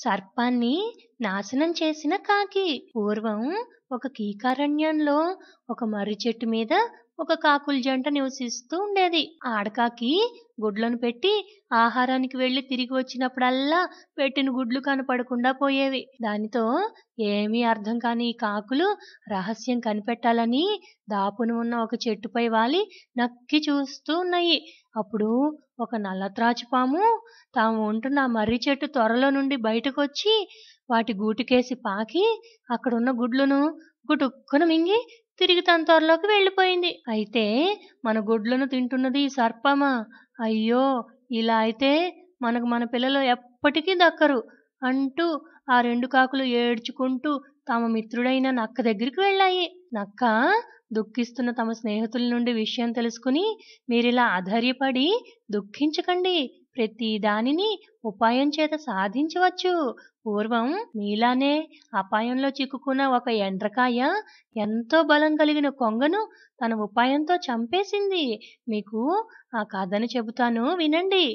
సర్పాన్ని నాశనం చేసిన కాకి పూర్వం ఒక కీకారణ్యంలో ఒక మర్రి చెట్టు మీద ఒక కాకుల జంట నివసిస్తూ ఉండేది ఆడకాకి గుడ్లను పెట్టి ఆహారానికి వెళ్లి తిరిగి వచ్చినప్పుడల్లా పెట్టిన గుడ్లు కనపడకుండా పోయేవి దానితో ఏమీ అర్థం కాని ఈ కాకులు రహస్యం కనిపెట్టాలని దాపును ఉన్న ఒక చెట్టుపై వాలి నక్కి చూస్తూ ఉన్నాయి అప్పుడు ఒక నల్లత్రాచు పాము తాము ఉంటున్న మర్రి చెట్టు త్వరలో నుండి బయటకు వచ్చి వాటి గూటికేసి పాకి అక్కడున్న గుడ్లను గుటుక్కున మింగి తిరిగి తన త్వరలోకి వెళ్ళిపోయింది అయితే మన గుడ్లను తింటున్నది సర్పమా అయ్యో ఇలా అయితే మనకు మన పిల్లలు ఎప్పటికీ దక్కరు అంటూ ఆ రెండు కాకులు ఏడ్చుకుంటూ తమ మిత్రుడైన నక్క దగ్గరికి వెళ్ళాయి నక్క దుఃఖిస్తున్న తమ స్నేహితుల నుండి విషయం తెలుసుకుని మీరిలా ఆధైర్యపడి దుఃఖించకండి ప్రతి దానిని ఉపాయం చేత సాధించవచ్చు పూర్వం మీలానే అపాయంలో చిక్కుకున్న ఒక ఎండ్రకాయ ఎంతో బలం కలిగిన కొంగను తన ఉపాయంతో చంపేసింది మీకు ఆ కథను చెబుతాను వినండి